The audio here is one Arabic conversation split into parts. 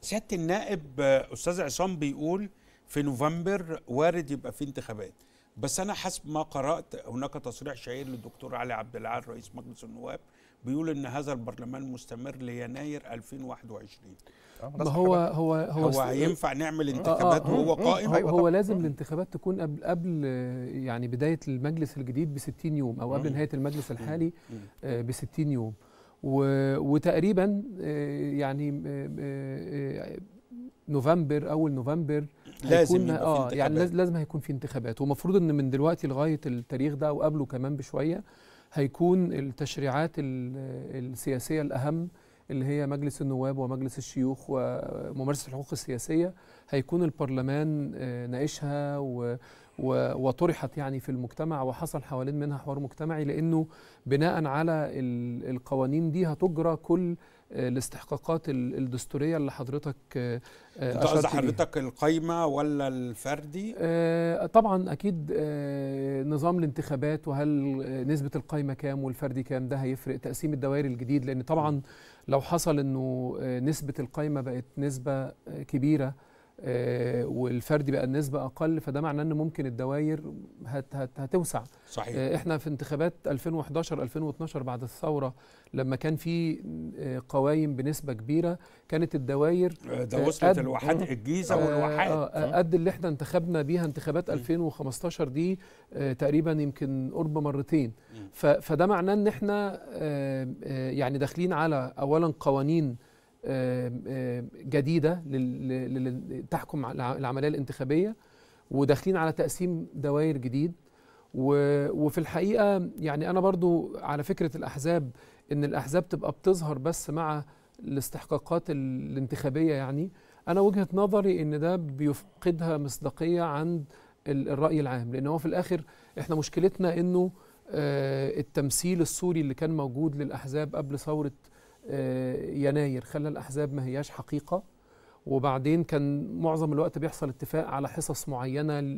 سياده النائب آه، استاذ عصام بيقول في نوفمبر وارد يبقى في انتخابات بس انا حسب ما قرات هناك تصريح شهير للدكتور علي عبد العال رئيس مجلس النواب بيقول ان هذا البرلمان مستمر ليناير 2021 آه، ما هو هو هو هو هينفع نعمل آه، انتخابات آه آه وهو قائم هو, هو لازم الانتخابات تكون قبل قبل يعني بدايه المجلس الجديد ب 60 يوم او قبل نهايه المجلس الحالي ب 60 يوم وتقريبا آه، يعني آه، آه، نوفمبر اول نوفمبر لازم اه يعني لازم هيكون في انتخابات ومفروض ان من دلوقتي لغايه التاريخ ده وقبله كمان بشويه هيكون التشريعات السياسيه الاهم اللي هي مجلس النواب ومجلس الشيوخ وممارسه الحقوق السياسيه هيكون البرلمان ناقشها وطرحت يعني في المجتمع وحصل حوالين منها حوار مجتمعي لانه بناء على القوانين دي هتجرى كل آه، الاستحقاقات الدستوريه اللي حضرتك آه، قصد حضرتك القايمه ولا الفردي؟ آه، طبعا اكيد نظام الانتخابات وهل نسبه القايمه كام والفردي كام ده هيفرق تقسيم الدوائر الجديد لان طبعا لو حصل انه نسبه القايمه بقت نسبه كبيره آه، والفردي بقى النسبة أقل فده معناه أن ممكن الدوائر هت هت هتوسع صحيح. آه، إحنا في انتخابات 2011-2012 بعد الثورة لما كان في آه، قوايم بنسبة كبيرة كانت الدوائر ده وصلت الواحات الجيزة والواحات قد اللي احنا انتخبنا بيها انتخابات 2015 دي تقريبا يمكن قرب مرتين فده معناه أن احنا يعني داخلين على أولا قوانين جديده تحكم العمليه الانتخابيه وداخلين على تقسيم دوائر جديد وفي الحقيقه يعني انا برضو على فكره الاحزاب ان الاحزاب تبقى بتظهر بس مع الاستحقاقات الانتخابيه يعني انا وجهه نظري ان ده بيفقدها مصداقيه عند الراي العام لان هو في الاخر احنا مشكلتنا انه آه، التمثيل السوري اللي كان موجود للاحزاب قبل ثوره آه، يناير خلى الأحزاب ما هياش حقيقة وبعدين كان معظم الوقت بيحصل اتفاق على حصص معينة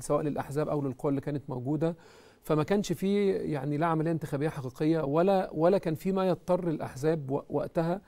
سواء للأحزاب أو للقوى اللي كانت موجودة فما كانش فيه يعني لا عملية انتخابية حقيقية ولا ولا كان في ما يضطر الأحزاب وقتها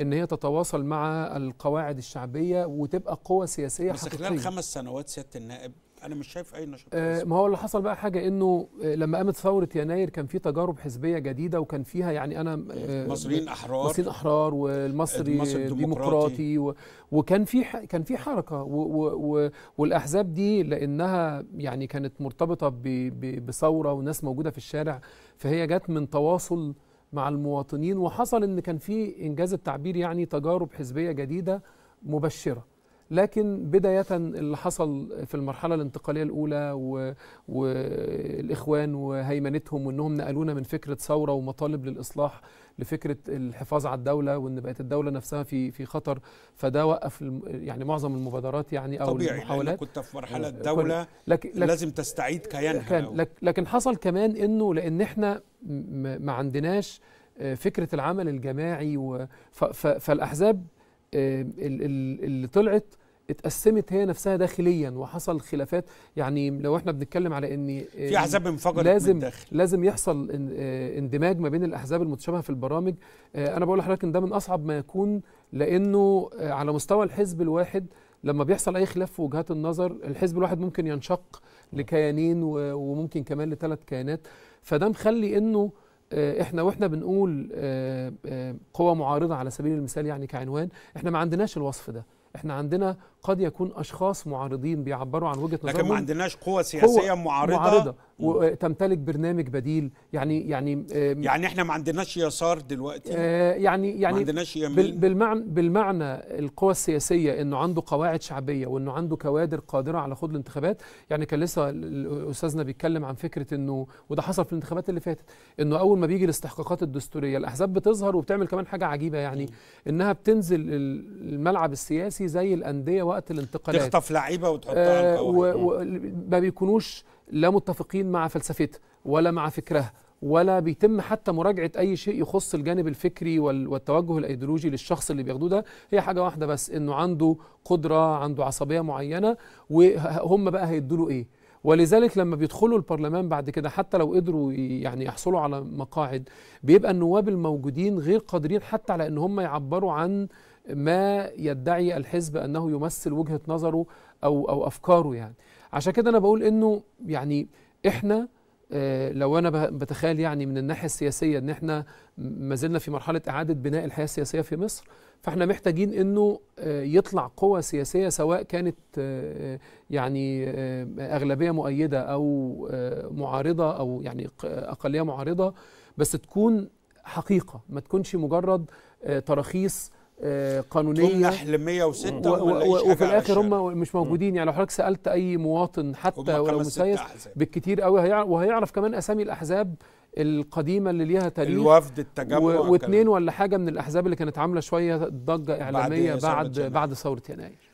ان هي تتواصل مع القواعد الشعبيه وتبقى قوه سياسيه بس حقيقيه خلال خمس سنوات سياده النائب انا مش شايف اي نشاط آه ما هو اللي حصل بقى حاجه انه آه، لما قامت ثوره يناير كان في تجارب حزبيه جديده وكان فيها يعني انا آه، مصريين احرار مصريين احرار والمصري المصري الديمقراطي وكان في كان في حركه و و والاحزاب دي لانها يعني كانت مرتبطه بثوره وناس موجوده في الشارع فهي جت من تواصل مع المواطنين وحصل ان كان في انجاز التعبير يعني تجارب حزبيه جديده مبشره لكن بداية اللي حصل في المرحلة الانتقالية الأولى و... والإخوان وهيمنتهم وإنهم نقلونا من فكرة ثورة ومطالب للإصلاح لفكره الحفاظ على الدوله وان بقت الدوله نفسها في في خطر فده وقف يعني معظم المبادرات يعني او طبيعي المحاولات كنت في مرحله الدوله آه، لك... لازم تستعيد كيانها كان لكن حصل كمان انه لان احنا ما عندناش آه، فكره العمل الجماعي فالاحزاب اللي طلعت اتقسمت هي نفسها داخليا وحصل خلافات يعني لو احنا بنتكلم على ان في احزاب انفجرت لازم من لازم يحصل آه، اندماج ما بين الاحزاب المتشابهه في البرامج آه، انا بقول لحضرتك ان ده من اصعب ما يكون لانه آه، على مستوى الحزب الواحد لما بيحصل اي خلاف في وجهات النظر الحزب الواحد ممكن ينشق لكيانين وممكن كمان لثلاث كيانات فده مخلي انه آه، احنا واحنا بنقول آه، آه، قوى معارضه على سبيل المثال يعني كعنوان احنا ما عندناش الوصف ده احنا عندنا قد يكون اشخاص معارضين بيعبروا عن وجهه نظرهم لكن ما عندناش قوه سياسيه قوة معارضه معارضه وتمتلك برنامج بديل يعني يعني يعني احنا ما عندناش يسار دلوقتي آه يعني يعني ما عندناش يمين بالمعنى بالمعنى القوى السياسيه انه عنده قواعد شعبيه وانه عنده كوادر قادره على خوض الانتخابات يعني كان لسه استاذنا بيتكلم عن فكره انه وده حصل في الانتخابات اللي فاتت انه اول ما بيجي الاستحقاقات الدستوريه الاحزاب بتظهر وبتعمل كمان حاجه عجيبه يعني انها بتنزل الملعب السياسي زي الانديه وقت الانتقالات تخطف لعيبه وتحطها آه ما بيكونوش لا متفقين مع فلسفتها ولا مع فكرها ولا بيتم حتى مراجعه اي شيء يخص الجانب الفكري والتوجه الايديولوجي للشخص اللي بياخدوه ده هي حاجه واحده بس انه عنده قدره عنده عصبيه معينه وهم بقى هيدوا له ايه ولذلك لما بيدخلوا البرلمان بعد كده حتى لو قدروا يعني يحصلوا على مقاعد بيبقى النواب الموجودين غير قادرين حتى على ان هم يعبروا عن ما يدعي الحزب انه يمثل وجهه نظره او او افكاره يعني عشان كده انا بقول انه يعني احنا آه، لو انا بتخيل يعني من الناحيه السياسيه ان احنا ما زلنا في مرحله اعاده بناء الحياه السياسيه في مصر فاحنا محتاجين انه آه، يطلع قوى سياسيه سواء كانت آه، يعني اغلبيه مؤيده او معارضه او يعني اقليه معارضه بس تكون حقيقه ما تكونش مجرد تراخيص آه، قانونيه تمنح ل 106 وفي الاخر هم مش موجودين يعني لو حضرتك سالت اي مواطن حتى ولو مسيس بالكثير قوي وهيعرف كمان اسامي الاحزاب القديمه اللي ليها تاريخ الوفد التجمع واثنين ولا حاجه من الاحزاب اللي كانت عامله شويه ضجه اعلاميه بعد إيه؟ بعد ثوره يناير